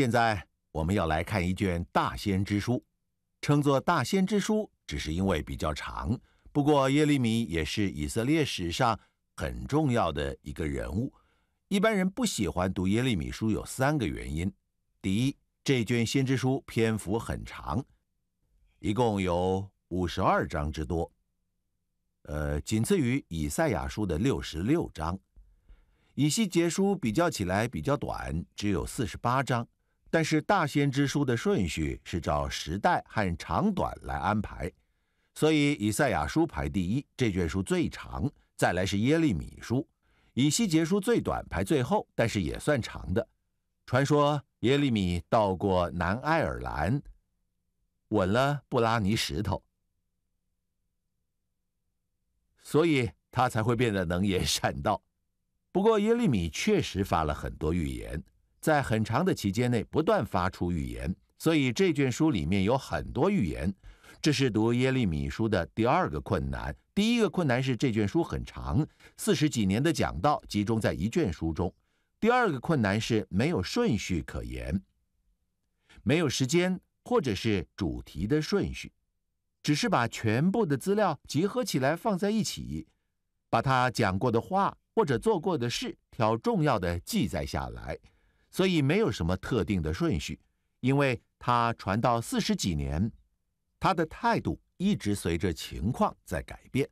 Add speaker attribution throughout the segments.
Speaker 1: 现在我们要来看一卷大先知书，称作大先知书，只是因为比较长。不过耶利米也是以色列史上很重要的一个人物。一般人不喜欢读耶利米书有三个原因：第一，这卷先知书篇幅很长，一共有五十二章之多，呃，仅次于以赛亚书的六十六章，以西结书比较起来比较短，只有四十八章。但是大先知书的顺序是照时代和长短来安排，所以以赛亚书排第一，这卷书最长。再来是耶利米书，以西结书最短，排最后，但是也算长的。传说耶利米到过南爱尔兰，吻了布拉尼石头，所以他才会变得能言善道。不过耶利米确实发了很多预言。在很长的期间内不断发出预言，所以这卷书里面有很多预言。这是读耶利米书的第二个困难。第一个困难是这卷书很长，四十几年的讲道集中在一卷书中。第二个困难是没有顺序可言，没有时间或者是主题的顺序，只是把全部的资料结合起来放在一起，把他讲过的话或者做过的事挑重要的记载下来。所以没有什么特定的顺序，因为他传到四十几年，他的态度一直随着情况在改变。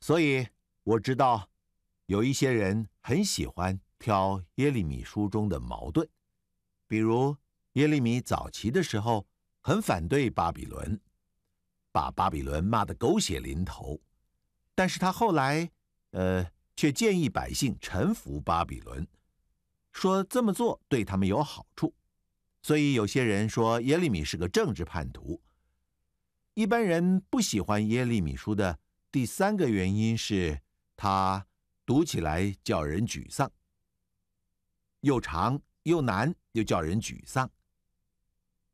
Speaker 1: 所以我知道，有一些人很喜欢挑耶利米书中的矛盾，比如耶利米早期的时候很反对巴比伦，把巴比伦骂得狗血淋头，但是他后来，呃，却建议百姓臣服巴比伦。说这么做对他们有好处，所以有些人说耶利米是个政治叛徒。一般人不喜欢耶利米书的第三个原因是，他读起来叫人沮丧，又长又难又叫人沮丧。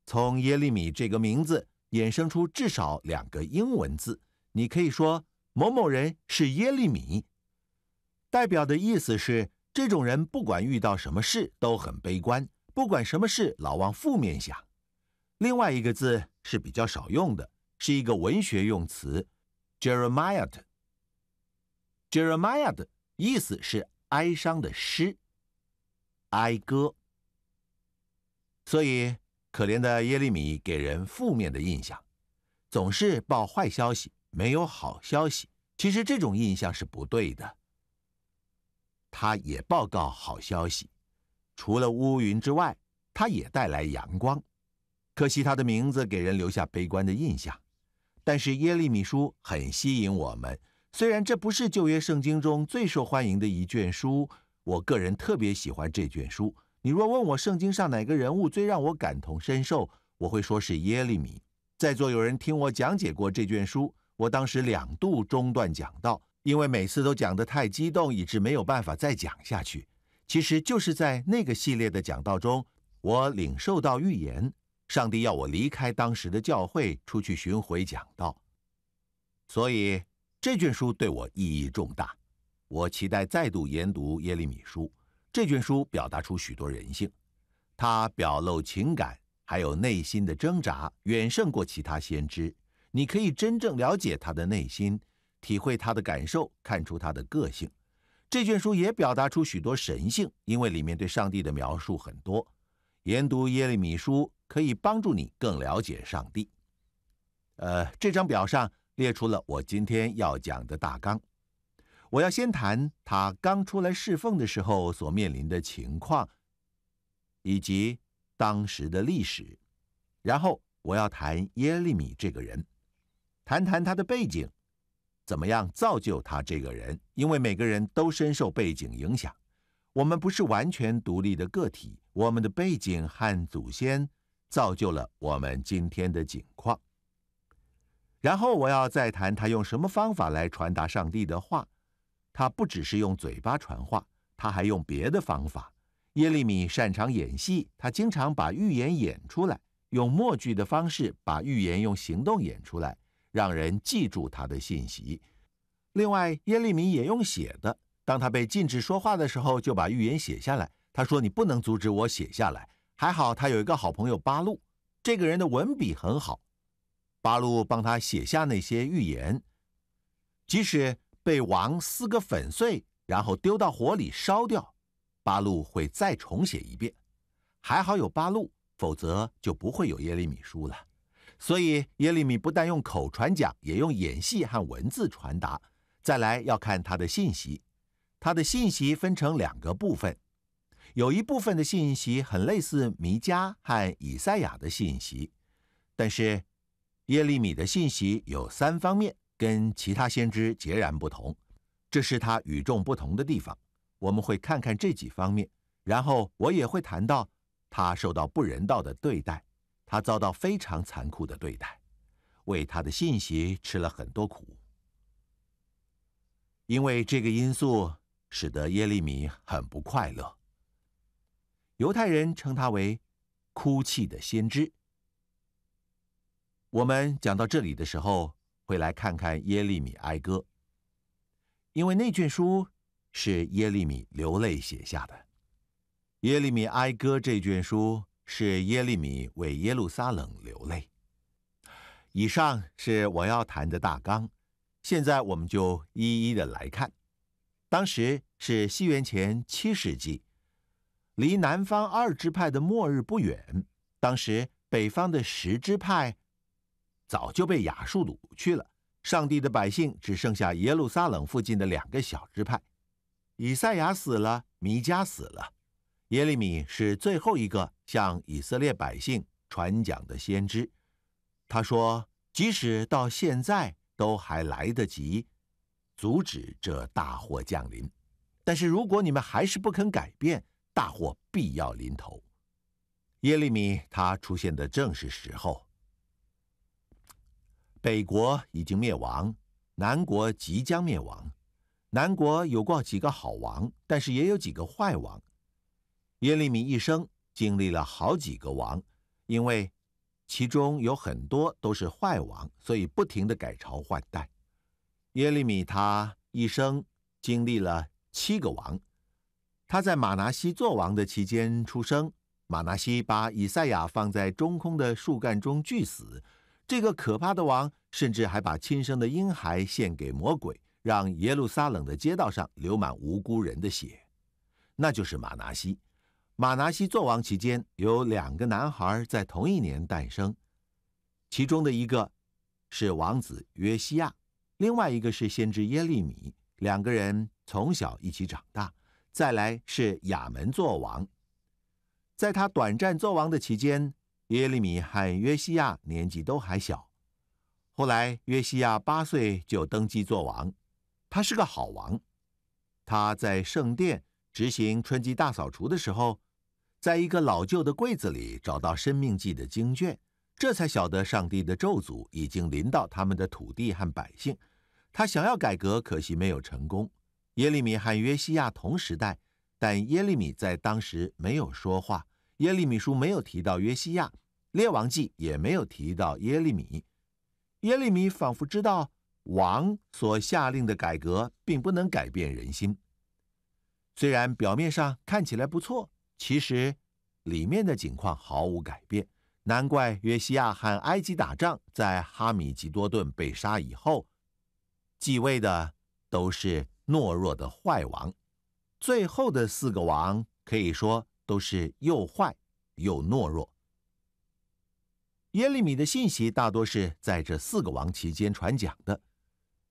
Speaker 1: 从耶利米这个名字衍生出至少两个英文字，你可以说某某人是耶利米，代表的意思是。这种人不管遇到什么事都很悲观，不管什么事老往负面想。另外一个字是比较少用的，是一个文学用词，Jeremiah 的。Jeremiah 的意思是哀伤的诗、哀歌，所以可怜的耶利米给人负面的印象，总是报坏消息，没有好消息。其实这种印象是不对的。他也报告好消息，除了乌云之外，他也带来阳光。可惜他的名字给人留下悲观的印象。但是耶利米书很吸引我们，虽然这不是旧约圣经中最受欢迎的一卷书，我个人特别喜欢这卷书。你若问我圣经上哪个人物最让我感同身受，我会说是耶利米。在座有人听我讲解过这卷书，我当时两度中断讲道。因为每次都讲得太激动，以致没有办法再讲下去。其实就是在那个系列的讲道中，我领受到预言：上帝要我离开当时的教会，出去巡回讲道。所以这卷书对我意义重大。我期待再度研读耶利米书。这卷书表达出许多人性，它表露情感，还有内心的挣扎，远胜过其他先知。你可以真正了解他的内心。体会他的感受，看出他的个性。这卷书也表达出许多神性，因为里面对上帝的描述很多。研读耶利米书可以帮助你更了解上帝。呃，这张表上列出了我今天要讲的大纲。我要先谈他刚出来侍奉的时候所面临的情况，以及当时的历史。然后我要谈耶利米这个人，谈谈他的背景。怎么样造就他这个人？因为每个人都深受背景影响，我们不是完全独立的个体，我们的背景和祖先造就了我们今天的境况。然后我要再谈他用什么方法来传达上帝的话，他不只是用嘴巴传话，他还用别的方法。耶利米擅长演戏，他经常把预言演出来，用默剧的方式把预言用行动演出来。让人记住他的信息。另外，耶利米也用写的。当他被禁止说话的时候，就把预言写下来。他说：“你不能阻止我写下来。”还好他有一个好朋友巴路，这个人的文笔很好。巴路帮他写下那些预言，即使被王撕个粉碎，然后丢到火里烧掉，巴路会再重写一遍。还好有巴路，否则就不会有耶利米书了。所以耶利米不但用口传讲，也用演戏和文字传达。再来要看他的信息，他的信息分成两个部分，有一部分的信息很类似米迦和以赛亚的信息，但是耶利米的信息有三方面跟其他先知截然不同，这是他与众不同的地方。我们会看看这几方面，然后我也会谈到他受到不人道的对待。他遭到非常残酷的对待，为他的信息吃了很多苦，因为这个因素使得耶利米很不快乐。犹太人称他为“哭泣的先知”。我们讲到这里的时候，会来看看《耶利米哀歌》，因为那卷书是耶利米流泪写下的。《耶利米哀歌》这卷书。是耶利米为耶路撒冷流泪。以上是我要谈的大纲，现在我们就一一的来看。当时是西元前七世纪，离南方二支派的末日不远。当时北方的十支派早就被雅述掳去了，上帝的百姓只剩下耶路撒冷附近的两个小支派。以赛亚死了，弥迦死了。耶利米是最后一个向以色列百姓传讲的先知。他说：“即使到现在都还来得及阻止这大祸降临，但是如果你们还是不肯改变，大祸必要临头。”耶利米他出现的正是时候。北国已经灭亡，南国即将灭亡。南国有过几个好王，但是也有几个坏王。耶利米一生经历了好几个王，因为其中有很多都是坏王，所以不停的改朝换代。耶利米他一生经历了七个王，他在马拿西做王的期间出生。马拿西把以赛亚放在中空的树干中锯死，这个可怕的王甚至还把亲生的婴孩献给魔鬼，让耶路撒冷的街道上流满无辜人的血，那就是马拿西。马拿西作王期间，有两个男孩在同一年诞生，其中的一个是王子约西亚，另外一个是先知耶利米。两个人从小一起长大。再来是亚门作王，在他短暂作王的期间，耶利米和约西亚年纪都还小。后来约西亚八岁就登基作王，他是个好王。他在圣殿执行春季大扫除的时候。在一个老旧的柜子里找到《生命记》的经卷，这才晓得上帝的咒诅已经临到他们的土地和百姓。他想要改革，可惜没有成功。耶利米和约西亚同时代，但耶利米在当时没有说话。耶利米书没有提到约西亚，列王记也没有提到耶利米。耶利米仿佛知道王所下令的改革并不能改变人心，虽然表面上看起来不错。其实，里面的景况毫无改变。难怪约西亚和埃及打仗，在哈米吉多顿被杀以后，继位的都是懦弱的坏王。最后的四个王可以说都是又坏又懦弱。耶利米的信息大多是在这四个王期间传讲的，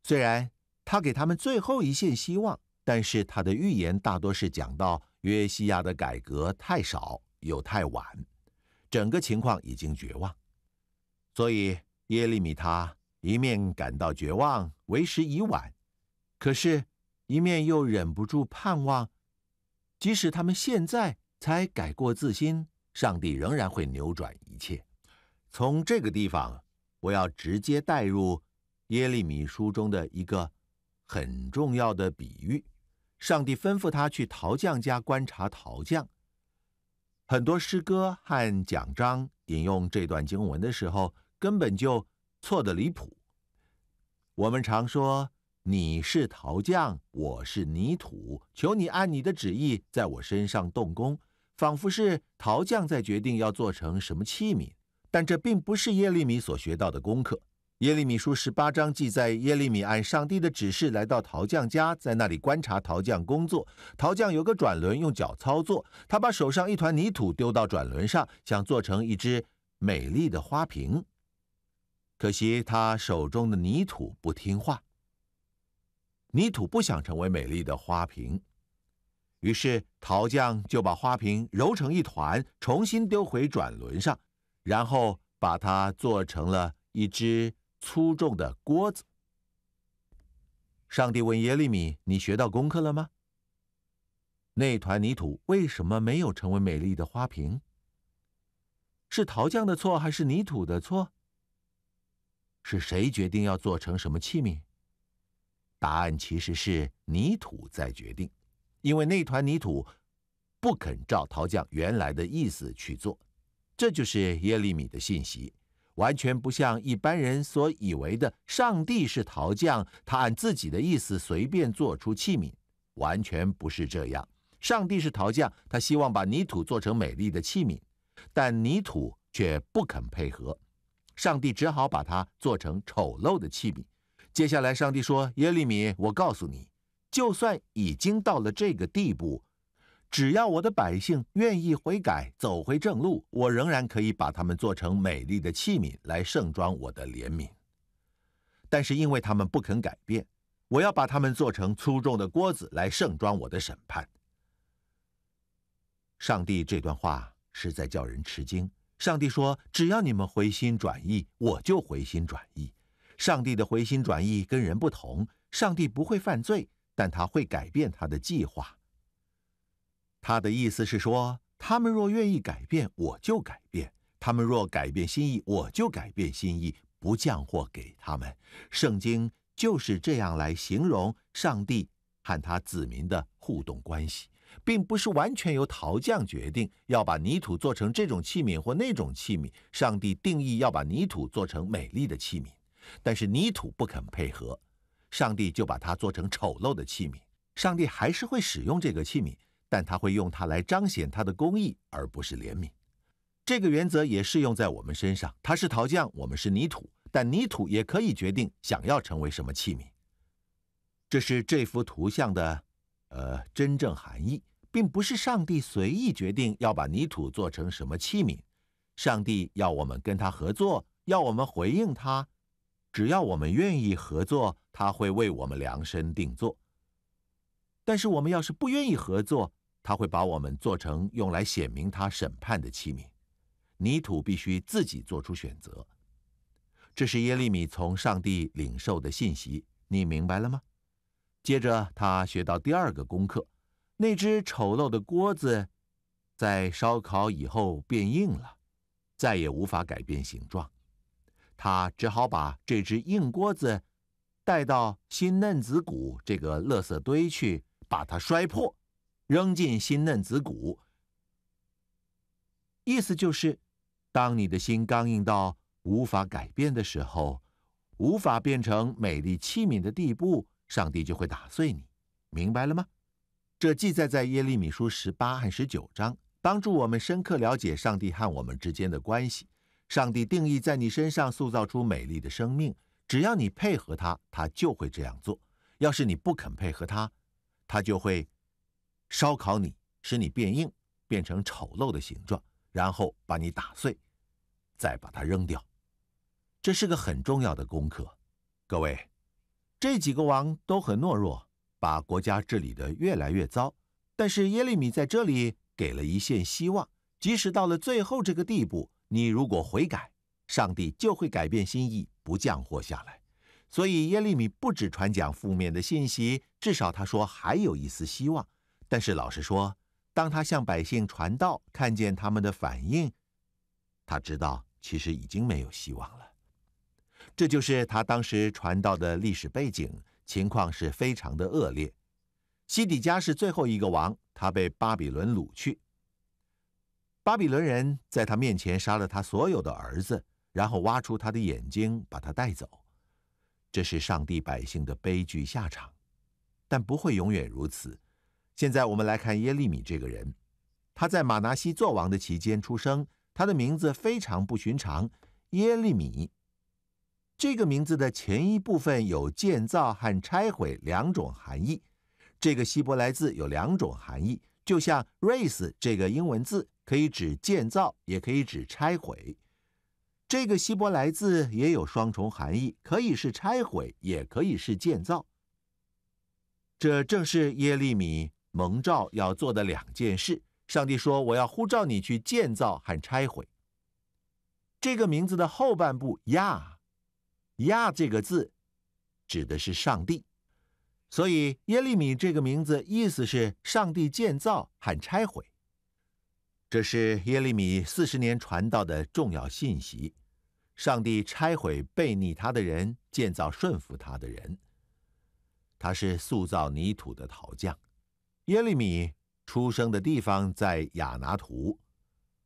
Speaker 1: 虽然他给他们最后一线希望，但是他的预言大多是讲到。约西亚的改革太少又太晚，整个情况已经绝望。所以耶利米他一面感到绝望，为时已晚，可是，一面又忍不住盼望，即使他们现在才改过自新，上帝仍然会扭转一切。从这个地方，我要直接带入耶利米书中的一个很重要的比喻。上帝吩咐他去陶匠家观察陶匠。很多诗歌和奖章引用这段经文的时候，根本就错得离谱。我们常说：“你是陶匠，我是泥土，求你按你的旨意在我身上动工。”仿佛是陶匠在决定要做成什么器皿，但这并不是耶利米所学到的功课。耶利米书十八章记载，耶利米按上帝的指示来到陶匠家，在那里观察陶匠工作。陶匠有个转轮，用脚操作。他把手上一团泥土丢到转轮上，想做成一只美丽的花瓶。可惜他手中的泥土不听话，泥土不想成为美丽的花瓶，于是陶匠就把花瓶揉成一团，重新丢回转轮上，然后把它做成了一只。粗重的锅子。上帝问耶利米：“你学到功课了吗？那团泥土为什么没有成为美丽的花瓶？是陶匠的错还是泥土的错？是谁决定要做成什么器皿？”答案其实是泥土在决定，因为那团泥土不肯照陶匠原来的意思去做。这就是耶利米的信息。完全不像一般人所以为的，上帝是陶匠，他按自己的意思随便做出器皿，完全不是这样。上帝是陶匠，他希望把泥土做成美丽的器皿，但泥土却不肯配合，上帝只好把它做成丑陋的器皿。接下来，上帝说：“耶利米，我告诉你，就算已经到了这个地步。”只要我的百姓愿意悔改，走回正路，我仍然可以把他们做成美丽的器皿来盛装我的怜悯；但是因为他们不肯改变，我要把他们做成粗重的锅子来盛装我的审判。上帝这段话实在叫人吃惊。上帝说：“只要你们回心转意，我就回心转意。”上帝的回心转意跟人不同，上帝不会犯罪，但他会改变他的计划。他的意思是说，他们若愿意改变，我就改变；他们若改变心意，我就改变心意，不降祸给他们。圣经就是这样来形容上帝和他子民的互动关系，并不是完全由陶匠决定要把泥土做成这种器皿或那种器皿。上帝定义要把泥土做成美丽的器皿，但是泥土不肯配合，上帝就把它做成丑陋的器皿。上帝还是会使用这个器皿。但他会用它来彰显他的工艺，而不是怜悯。这个原则也适用在我们身上。他是陶匠，我们是泥土，但泥土也可以决定想要成为什么器皿。这是这幅图像的，呃，真正含义，并不是上帝随意决定要把泥土做成什么器皿。上帝要我们跟他合作，要我们回应他。只要我们愿意合作，他会为我们量身定做。但是我们要是不愿意合作，他会把我们做成用来显明他审判的器皿，泥土必须自己做出选择。这是耶利米从上帝领受的信息，你明白了吗？接着他学到第二个功课，那只丑陋的锅子在烧烤以后变硬了，再也无法改变形状，他只好把这只硬锅子带到新嫩子谷这个垃圾堆去，把它摔破。扔进新嫩子骨，意思就是，当你的心刚硬到无法改变的时候，无法变成美丽器皿的地步，上帝就会打碎你，明白了吗？这记载在耶利米书十八和十九章，帮助我们深刻了解上帝和我们之间的关系。上帝定义在你身上塑造出美丽的生命，只要你配合他，他就会这样做；要是你不肯配合他，他就会。烧烤你，使你变硬，变成丑陋的形状，然后把你打碎，再把它扔掉。这是个很重要的功课，各位。这几个王都很懦弱，把国家治理得越来越糟。但是耶利米在这里给了一线希望：即使到了最后这个地步，你如果悔改，上帝就会改变心意，不降祸下来。所以耶利米不止传讲负面的信息，至少他说还有一丝希望。但是老实说，当他向百姓传道，看见他们的反应，他知道其实已经没有希望了。这就是他当时传道的历史背景，情况是非常的恶劣。西底家是最后一个王，他被巴比伦掳去。巴比伦人在他面前杀了他所有的儿子，然后挖出他的眼睛，把他带走。这是上帝百姓的悲剧下场，但不会永远如此。现在我们来看耶利米这个人，他在马拿西作王的期间出生，他的名字非常不寻常，耶利米。这个名字的前一部分有建造和拆毁两种含义。这个希伯来字有两种含义，就像 r a c e 这个英文字可以指建造，也可以指拆毁。这个希伯来字也有双重含义，可以是拆毁，也可以是建造。这正是耶利米。蒙召要做的两件事，上帝说：“我要呼召你去建造和拆毁。”这个名字的后半部“亚”，“亚”这个字指的是上帝，所以耶利米这个名字意思是“上帝建造和拆毁”。这是耶利米四十年传道的重要信息：上帝拆毁背逆他的人，建造顺服他的人。他是塑造泥土的陶匠。耶利米出生的地方在亚拿图，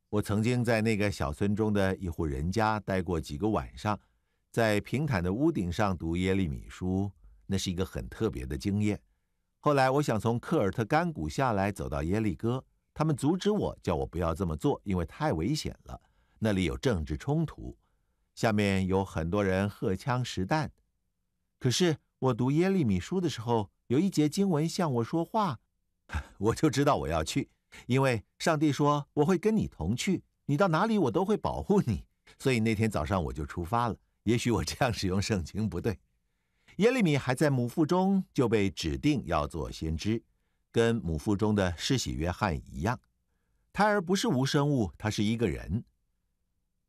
Speaker 1: 我曾经在那个小村中的一户人家待过几个晚上，在平坦的屋顶上读耶利米书，那是一个很特别的经验。后来我想从科尔特甘谷下来走到耶利哥，他们阻止我，叫我不要这么做，因为太危险了，那里有政治冲突，下面有很多人荷枪实弹。可是我读耶利米书的时候，有一节经文向我说话。我就知道我要去，因为上帝说我会跟你同去，你到哪里我都会保护你，所以那天早上我就出发了。也许我这样使用圣经不对。耶利米还在母腹中就被指定要做先知，跟母腹中的施洗约翰一样。胎儿不是无生物，他是一个人。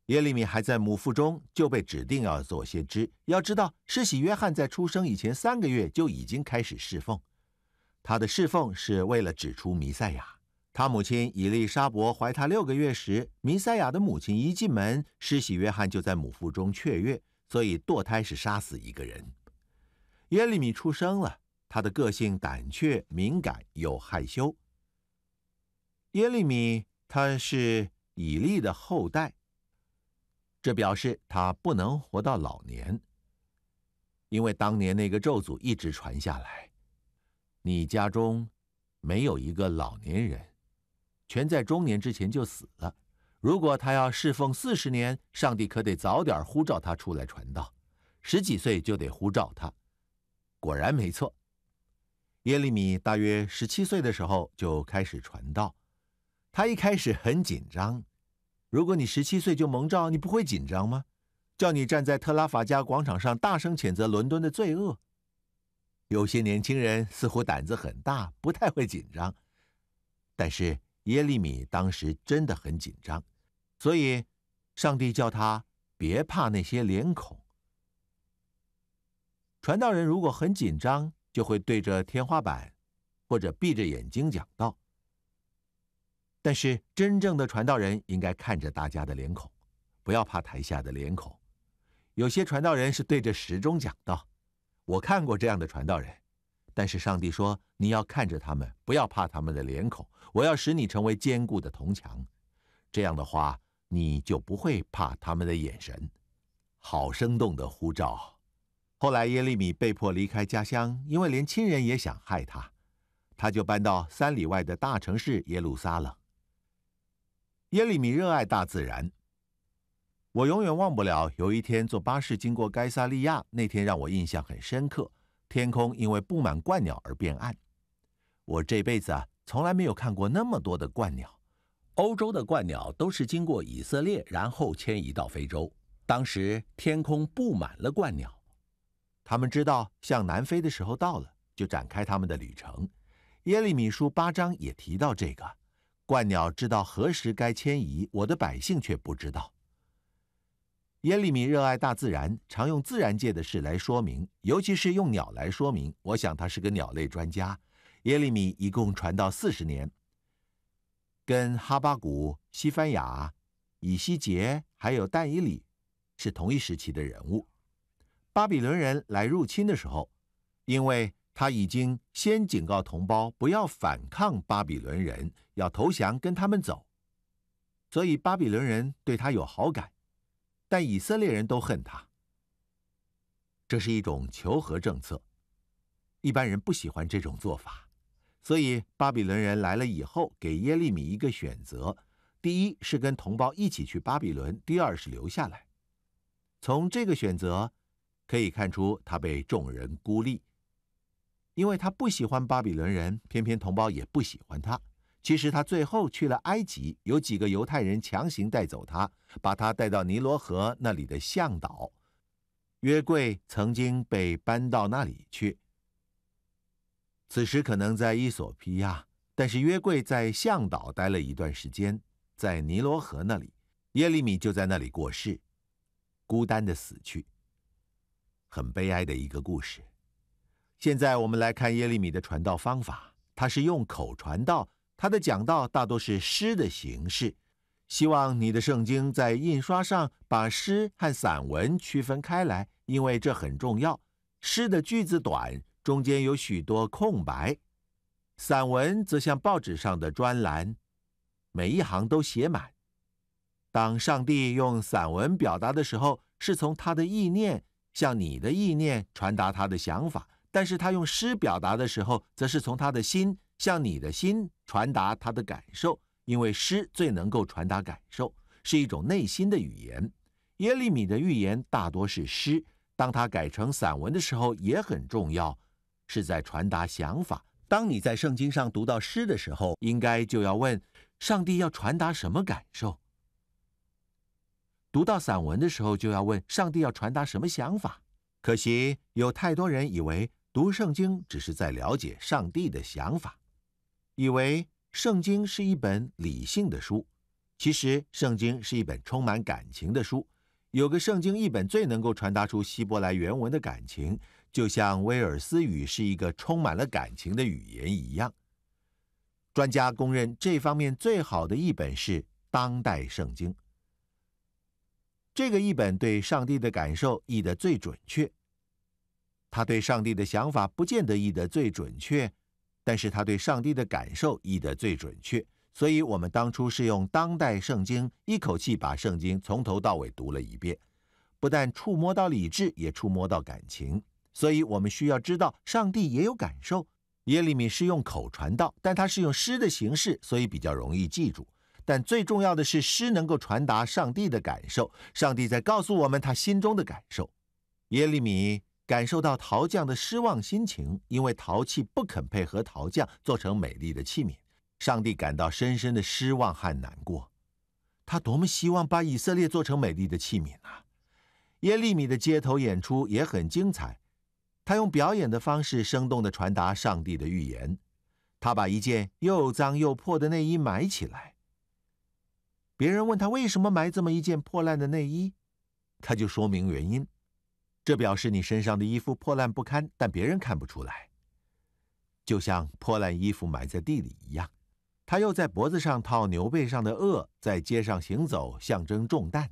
Speaker 1: 耶利米还在母腹中就被指定要做先知。要知道，施洗约翰在出生以前三个月就已经开始侍奉。他的侍奉是为了指出弥赛亚。他母亲以利沙伯怀他六个月时，弥赛亚的母亲一进门，施洗约翰就在母腹中雀跃。所以堕胎是杀死一个人。耶利米出生了，他的个性胆怯、敏感又害羞。耶利米他是以利的后代，这表示他不能活到老年，因为当年那个咒诅一直传下来。你家中没有一个老年人，全在中年之前就死了。如果他要侍奉四十年，上帝可得早点呼召他出来传道。十几岁就得呼召他。果然没错，耶利米大约十七岁的时候就开始传道。他一开始很紧张。如果你十七岁就蒙召，你不会紧张吗？叫你站在特拉法加广场上大声谴责伦敦的罪恶。有些年轻人似乎胆子很大，不太会紧张，但是耶利米当时真的很紧张，所以上帝叫他别怕那些脸孔。传道人如果很紧张，就会对着天花板或者闭着眼睛讲道，但是真正的传道人应该看着大家的脸孔，不要怕台下的脸孔。有些传道人是对着时钟讲道。我看过这样的传道人，但是上帝说你要看着他们，不要怕他们的脸孔。我要使你成为坚固的铜墙，这样的话你就不会怕他们的眼神。好生动的呼召！后来耶利米被迫离开家乡，因为连亲人也想害他，他就搬到三里外的大城市耶路撒冷。耶利米热爱大自然。我永远忘不了有一天坐巴士经过该萨利亚，那天让我印象很深刻。天空因为布满鹳鸟而变暗，我这辈子啊，从来没有看过那么多的鹳鸟。欧洲的鹳鸟都是经过以色列，然后迁移到非洲。当时天空布满了鹳鸟，他们知道向南飞的时候到了，就展开他们的旅程。耶利米书八章也提到这个：鹳鸟知道何时该迁移，我的百姓却不知道。耶利米热爱大自然，常用自然界的事来说明，尤其是用鸟来说明。我想他是个鸟类专家。耶利米一共传到四十年，跟哈巴谷、西班牙、以西杰还有但以里是同一时期的人物。巴比伦人来入侵的时候，因为他已经先警告同胞不要反抗巴比伦人，要投降跟他们走，所以巴比伦人对他有好感。但以色列人都恨他，这是一种求和政策，一般人不喜欢这种做法，所以巴比伦人来了以后，给耶利米一个选择：第一是跟同胞一起去巴比伦，第二是留下来。从这个选择可以看出，他被众人孤立，因为他不喜欢巴比伦人，偏偏同胞也不喜欢他。其实他最后去了埃及，有几个犹太人强行带走他，把他带到尼罗河那里的向导约柜曾经被搬到那里去。此时可能在伊索皮亚，但是约柜在向导待了一段时间，在尼罗河那里，耶利米就在那里过世，孤单的死去。很悲哀的一个故事。现在我们来看耶利米的传道方法，他是用口传道。他的讲道大多是诗的形式，希望你的圣经在印刷上把诗和散文区分开来，因为这很重要。诗的句子短，中间有许多空白；散文则像报纸上的专栏，每一行都写满。当上帝用散文表达的时候，是从他的意念向你的意念传达他的想法；但是他用诗表达的时候，则是从他的心。向你的心传达他的感受，因为诗最能够传达感受，是一种内心的语言。耶利米的预言大多是诗，当他改成散文的时候也很重要，是在传达想法。当你在圣经上读到诗的时候，应该就要问上帝要传达什么感受；读到散文的时候，就要问上帝要传达什么想法。可惜有太多人以为读圣经只是在了解上帝的想法。以为圣经是一本理性的书，其实圣经是一本充满感情的书。有个圣经译本最能够传达出希伯来原文的感情，就像威尔斯语是一个充满了感情的语言一样。专家公认这方面最好的译本是《当代圣经》。这个译本对上帝的感受译得最准确，他对上帝的想法不见得译得最准确。但是他对上帝的感受译得最准确，所以我们当初是用当代圣经一口气把圣经从头到尾读了一遍，不但触摸到理智，也触摸到感情。所以我们需要知道，上帝也有感受。耶利米是用口传道，但他是用诗的形式，所以比较容易记住。但最重要的是，诗能够传达上帝的感受，上帝在告诉我们他心中的感受。耶利米。感受到陶匠的失望心情，因为陶器不肯配合陶匠做成美丽的器皿，上帝感到深深的失望和难过。他多么希望把以色列做成美丽的器皿啊！耶利米的街头演出也很精彩，他用表演的方式生动地传达上帝的预言。他把一件又脏又破的内衣埋起来。别人问他为什么埋这么一件破烂的内衣，他就说明原因。这表示你身上的衣服破烂不堪，但别人看不出来，就像破烂衣服埋在地里一样。他又在脖子上套牛背上的轭，在街上行走，象征重担。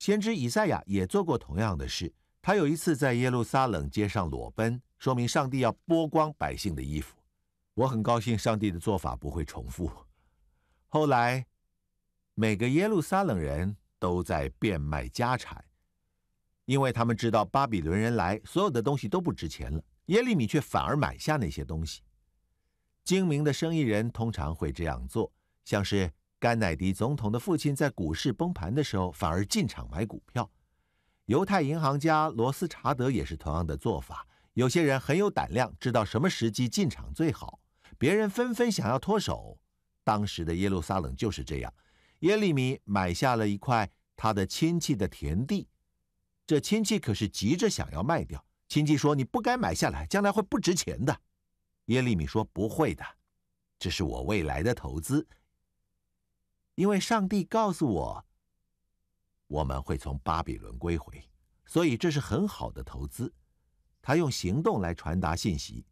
Speaker 1: 先知以赛亚也做过同样的事。他有一次在耶路撒冷街上裸奔，说明上帝要剥光百姓的衣服。我很高兴，上帝的做法不会重复。后来，每个耶路撒冷人都在变卖家产。因为他们知道巴比伦人来，所有的东西都不值钱了。耶利米却反而买下那些东西。精明的生意人通常会这样做，像是甘乃迪总统的父亲在股市崩盘的时候反而进场买股票。犹太银行家罗斯查德也是同样的做法。有些人很有胆量，知道什么时机进场最好。别人纷纷想要脱手，当时的耶路撒冷就是这样。耶利米买下了一块他的亲戚的田地。这亲戚可是急着想要卖掉。亲戚说：“你不该买下来，将来会不值钱的。”耶利米说：“不会的，这是我未来的投资。因为上帝告诉我，我们会从巴比伦归回，所以这是很好的投资。”他用行动来传达信息。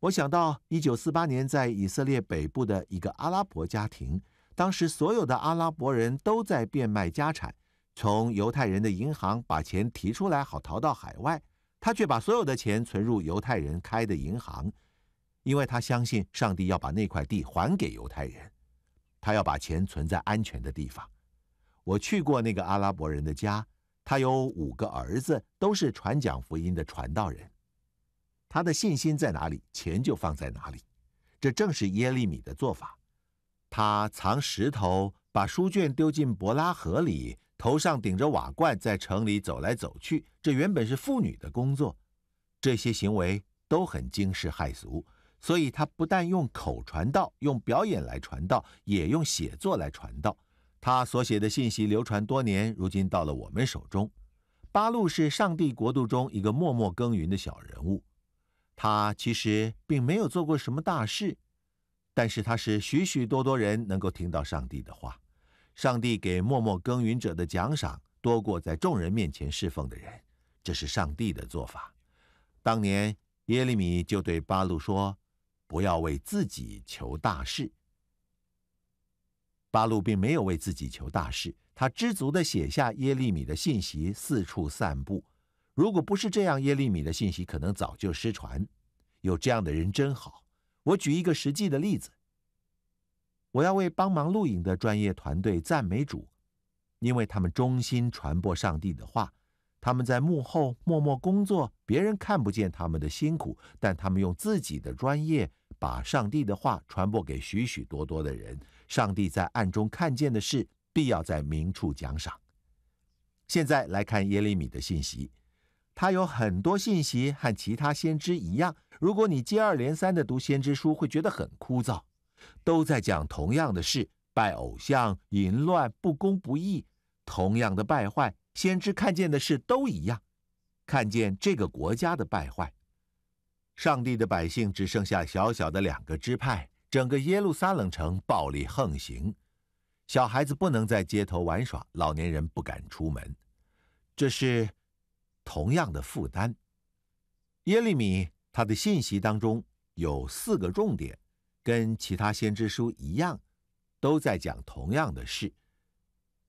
Speaker 1: 我想到1948年，在以色列北部的一个阿拉伯家庭，当时所有的阿拉伯人都在变卖家产。从犹太人的银行把钱提出来，好逃到海外。他却把所有的钱存入犹太人开的银行，因为他相信上帝要把那块地还给犹太人。他要把钱存在安全的地方。我去过那个阿拉伯人的家，他有五个儿子，都是传讲福音的传道人。他的信心在哪里，钱就放在哪里。这正是耶利米的做法。他藏石头，把书卷丢进伯拉河里。头上顶着瓦罐，在城里走来走去，这原本是妇女的工作。这些行为都很惊世骇俗，所以他不但用口传道，用表演来传道，也用写作来传道。他所写的信息流传多年，如今到了我们手中。八路是上帝国度中一个默默耕耘的小人物，他其实并没有做过什么大事，但是他是许许多多人能够听到上帝的话。上帝给默默耕耘者的奖赏多过在众人面前侍奉的人，这是上帝的做法。当年耶利米就对巴路说：“不要为自己求大事。”巴路并没有为自己求大事，他知足的写下耶利米的信息，四处散布。如果不是这样，耶利米的信息可能早就失传。有这样的人真好。我举一个实际的例子。我要为帮忙录影的专业团队赞美主，因为他们忠心传播上帝的话。他们在幕后默默工作，别人看不见他们的辛苦，但他们用自己的专业把上帝的话传播给许许多多的人。上帝在暗中看见的事，必要在明处奖赏。现在来看耶利米的信息，他有很多信息，和其他先知一样。如果你接二连三的读先知书，会觉得很枯燥。都在讲同样的事，拜偶像、淫乱、不公不义，同样的败坏。先知看见的事都一样，看见这个国家的败坏，上帝的百姓只剩下小小的两个支派，整个耶路撒冷城暴力横行，小孩子不能在街头玩耍，老年人不敢出门，这是同样的负担。耶利米他的信息当中有四个重点。跟其他先知书一样，都在讲同样的事，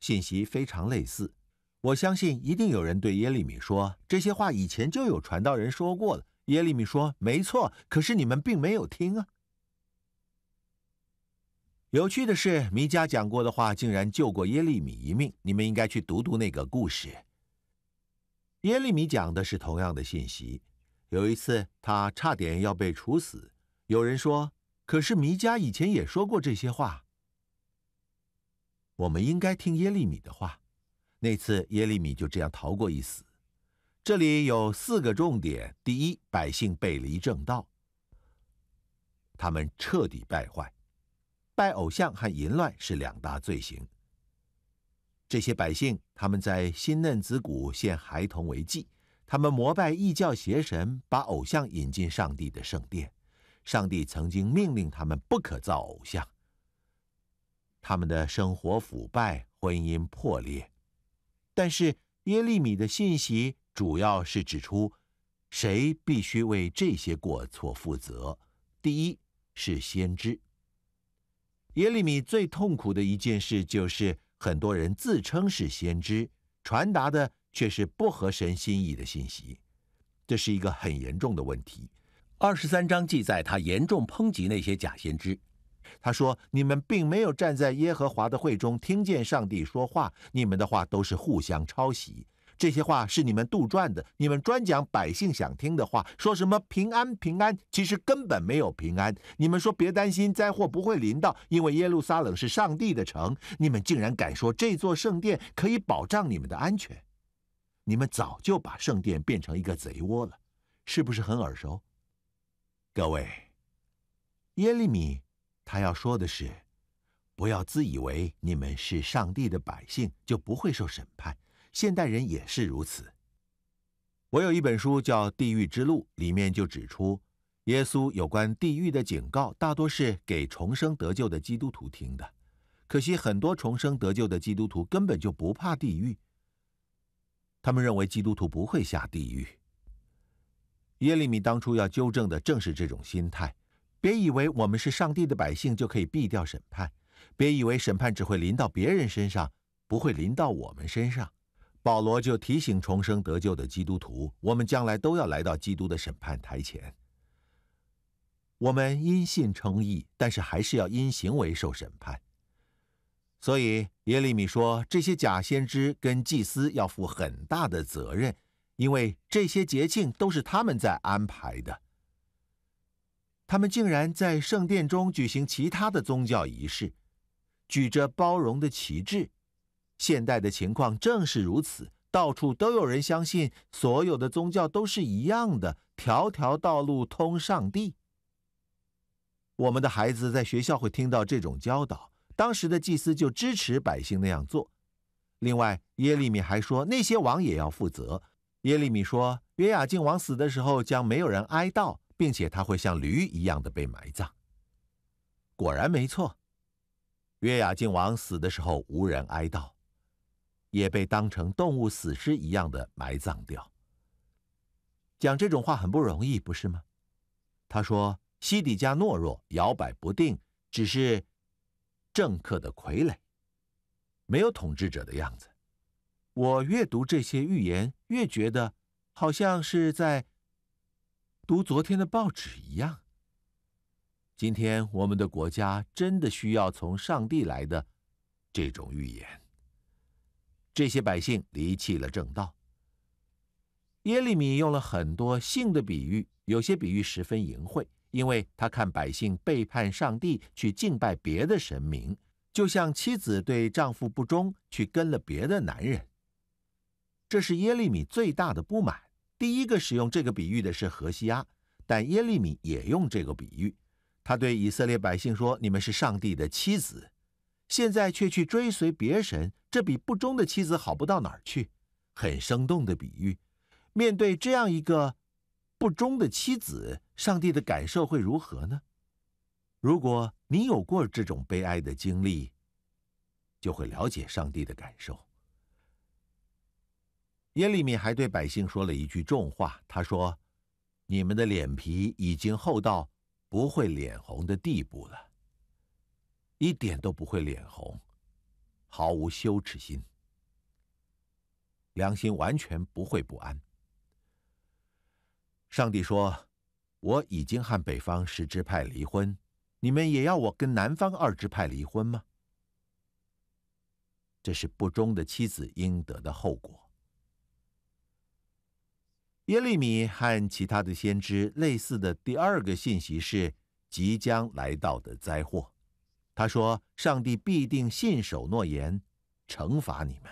Speaker 1: 信息非常类似。我相信一定有人对耶利米说这些话以前就有传道人说过了。耶利米说：“没错，可是你们并没有听啊。”有趣的是，米迦讲过的话竟然救过耶利米一命。你们应该去读读那个故事。耶利米讲的是同样的信息。有一次，他差点要被处死，有人说。可是弥迦以前也说过这些话。我们应该听耶利米的话。那次耶利米就这样逃过一死。这里有四个重点：第一，百姓背离正道，他们彻底败坏；拜偶像和淫乱是两大罪行。这些百姓，他们在新嫩子谷献孩童为祭，他们膜拜异教邪神，把偶像引进上帝的圣殿。上帝曾经命令他们不可造偶像。他们的生活腐败，婚姻破裂。但是耶利米的信息主要是指出，谁必须为这些过错负责。第一是先知。耶利米最痛苦的一件事就是，很多人自称是先知，传达的却是不合神心意的信息。这是一个很严重的问题。二十三章记载，他严重抨击那些假先知。他说：“你们并没有站在耶和华的会中听见上帝说话，你们的话都是互相抄袭，这些话是你们杜撰的。你们专讲百姓想听的话，说什么平安平安，其实根本没有平安。你们说别担心灾祸不会临到，因为耶路撒冷是上帝的城。你们竟然敢说这座圣殿可以保障你们的安全，你们早就把圣殿变成一个贼窝了，是不是很耳熟？”各位，耶利米他要说的是，不要自以为你们是上帝的百姓就不会受审判。现代人也是如此。我有一本书叫《地狱之路》，里面就指出，耶稣有关地狱的警告大多是给重生得救的基督徒听的。可惜很多重生得救的基督徒根本就不怕地狱，他们认为基督徒不会下地狱。耶利米当初要纠正的正是这种心态：别以为我们是上帝的百姓就可以避掉审判；别以为审判只会临到别人身上，不会临到我们身上。保罗就提醒重生得救的基督徒：我们将来都要来到基督的审判台前。我们因信称义，但是还是要因行为受审判。所以耶利米说，这些假先知跟祭司要负很大的责任。因为这些节庆都是他们在安排的，他们竟然在圣殿中举行其他的宗教仪式，举着包容的旗帜。现代的情况正是如此，到处都有人相信所有的宗教都是一样的，条条道路通上帝。我们的孩子在学校会听到这种教导。当时的祭司就支持百姓那样做。另外，耶利米还说那些王也要负责。耶利米说：“约雅敬王死的时候，将没有人哀悼，并且他会像驴一样的被埋葬。”果然没错，约雅敬王死的时候无人哀悼，也被当成动物死尸一样的埋葬掉。讲这种话很不容易，不是吗？他说：“西底家懦弱，摇摆不定，只是政客的傀儡，没有统治者的样子。”我越读这些预言，越觉得好像是在读昨天的报纸一样。今天我们的国家真的需要从上帝来的这种预言。这些百姓离弃了正道。耶利米用了很多性的比喻，有些比喻十分淫秽，因为他看百姓背叛上帝去敬拜别的神明，就像妻子对丈夫不忠去跟了别的男人。这是耶利米最大的不满。第一个使用这个比喻的是荷西阿，但耶利米也用这个比喻。他对以色列百姓说：“你们是上帝的妻子，现在却去追随别神，这比不忠的妻子好不到哪儿去。”很生动的比喻。面对这样一个不忠的妻子，上帝的感受会如何呢？如果你有过这种悲哀的经历，就会了解上帝的感受。耶利米还对百姓说了一句重话。他说：“你们的脸皮已经厚到不会脸红的地步了，一点都不会脸红，毫无羞耻心，良心完全不会不安。”上帝说：“我已经和北方十支派离婚，你们也要我跟南方二支派离婚吗？这是不忠的妻子应得的后果。”耶利米和其他的先知类似的第二个信息是即将来到的灾祸。他说：“上帝必定信守诺言，惩罚你们。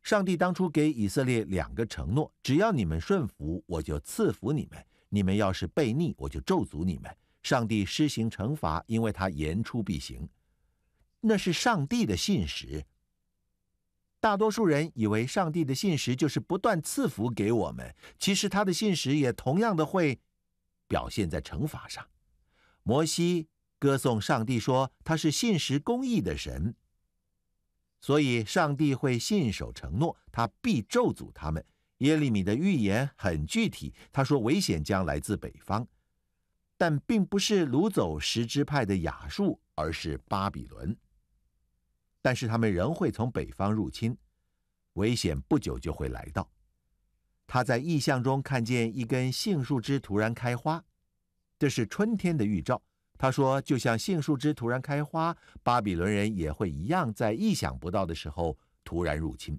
Speaker 1: 上帝当初给以色列两个承诺：只要你们顺服，我就赐福你们；你们要是悖逆，我就咒诅你们。上帝施行惩罚，因为他言出必行。那是上帝的信使。”大多数人以为上帝的信实就是不断赐福给我们，其实他的信实也同样的会表现在惩罚上。摩西歌颂上帝说他是信实公义的神，所以上帝会信守承诺，他必咒诅他们。耶利米的预言很具体，他说危险将来自北方，但并不是掳走十支派的雅述，而是巴比伦。但是他们仍会从北方入侵，危险不久就会来到。他在意象中看见一根杏树枝突然开花，这是春天的预兆。他说，就像杏树枝突然开花，巴比伦人也会一样，在意想不到的时候突然入侵。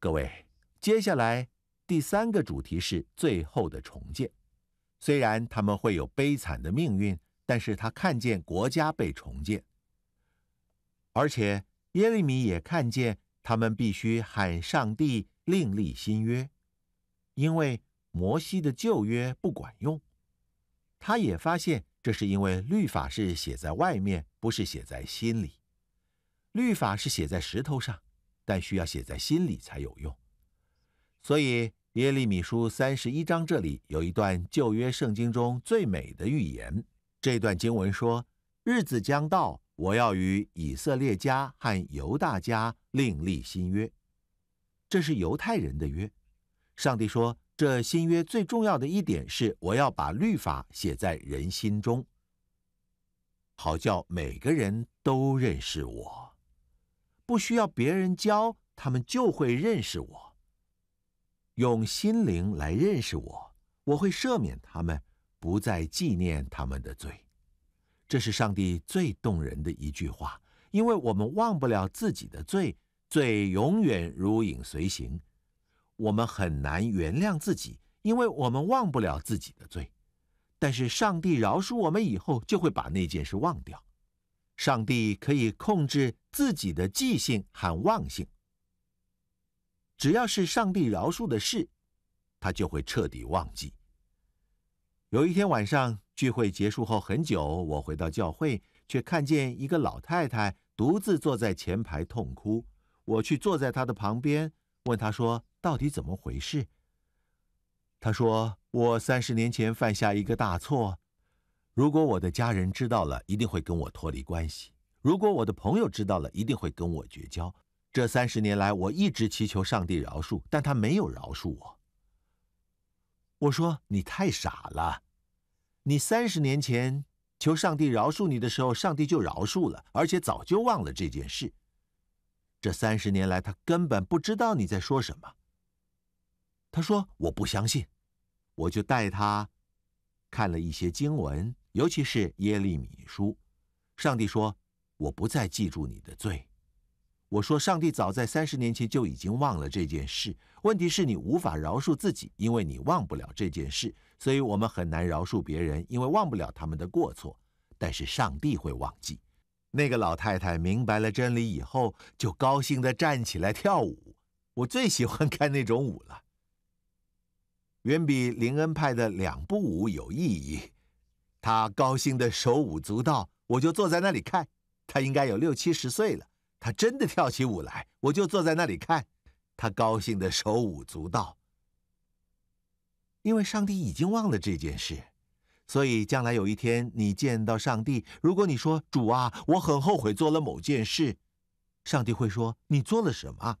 Speaker 1: 各位，接下来第三个主题是最后的重建。虽然他们会有悲惨的命运，但是他看见国家被重建。而且耶利米也看见他们必须喊上帝另立新约，因为摩西的旧约不管用。他也发现这是因为律法是写在外面，不是写在心里。律法是写在石头上，但需要写在心里才有用。所以耶利米书三十一章这里有一段旧约圣经中最美的预言。这段经文说：“日子将到。”我要与以色列家和犹大家另立新约，这是犹太人的约。上帝说，这新约最重要的一点是，我要把律法写在人心中，好叫每个人都认识我，不需要别人教，他们就会认识我，用心灵来认识我。我会赦免他们，不再纪念他们的罪。这是上帝最动人的一句话，因为我们忘不了自己的罪，罪永远如影随形。我们很难原谅自己，因为我们忘不了自己的罪。但是上帝饶恕我们以后，就会把那件事忘掉。上帝可以控制自己的记性和忘性，只要是上帝饶恕的事，他就会彻底忘记。有一天晚上。聚会结束后很久，我回到教会，却看见一个老太太独自坐在前排痛哭。我去坐在她的旁边，问她说：“到底怎么回事？”她说：“我三十年前犯下一个大错，如果我的家人知道了，一定会跟我脱离关系；如果我的朋友知道了，一定会跟我绝交。这三十年来，我一直祈求上帝饶恕，但他没有饶恕我。”我说：“你太傻了。”你三十年前求上帝饶恕你的时候，上帝就饶恕了，而且早就忘了这件事。这三十年来，他根本不知道你在说什么。他说：“我不相信。”我就带他看了一些经文，尤其是耶利米书。上帝说：“我不再记住你的罪。”我说：“上帝早在三十年前就已经忘了这件事。问题是你无法饶恕自己，因为你忘不了这件事。所以，我们很难饶恕别人，因为忘不了他们的过错。但是，上帝会忘记。”那个老太太明白了真理以后，就高兴地站起来跳舞。我最喜欢看那种舞了，远比林恩派的两步舞有意义。她高兴的手舞足蹈，我就坐在那里看。她应该有六七十岁了。他真的跳起舞来，我就坐在那里看，他高兴的手舞足蹈。因为上帝已经忘了这件事，所以将来有一天你见到上帝，如果你说：“主啊，我很后悔做了某件事。”，上帝会说：“你做了什么？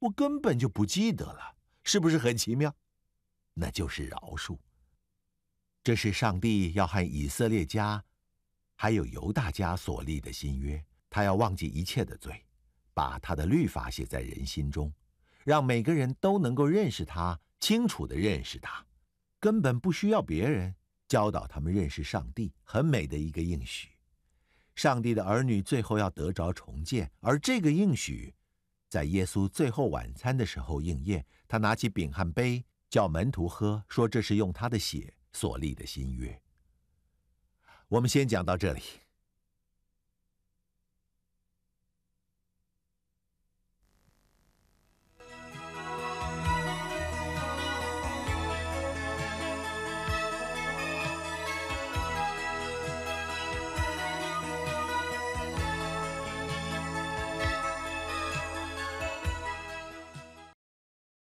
Speaker 1: 我根本就不记得了。”是不是很奇妙？那就是饶恕。这是上帝要和以色列家，还有犹大家所立的新约。他要忘记一切的罪，把他的律法写在人心中，让每个人都能够认识他，清楚地认识他，根本不需要别人教导他们认识上帝。很美的一个应许，上帝的儿女最后要得着重见，而这个应许，在耶稣最后晚餐的时候应验。他拿起饼和杯，叫门徒喝，说这是用他的血所立的新约。我们先讲到这里。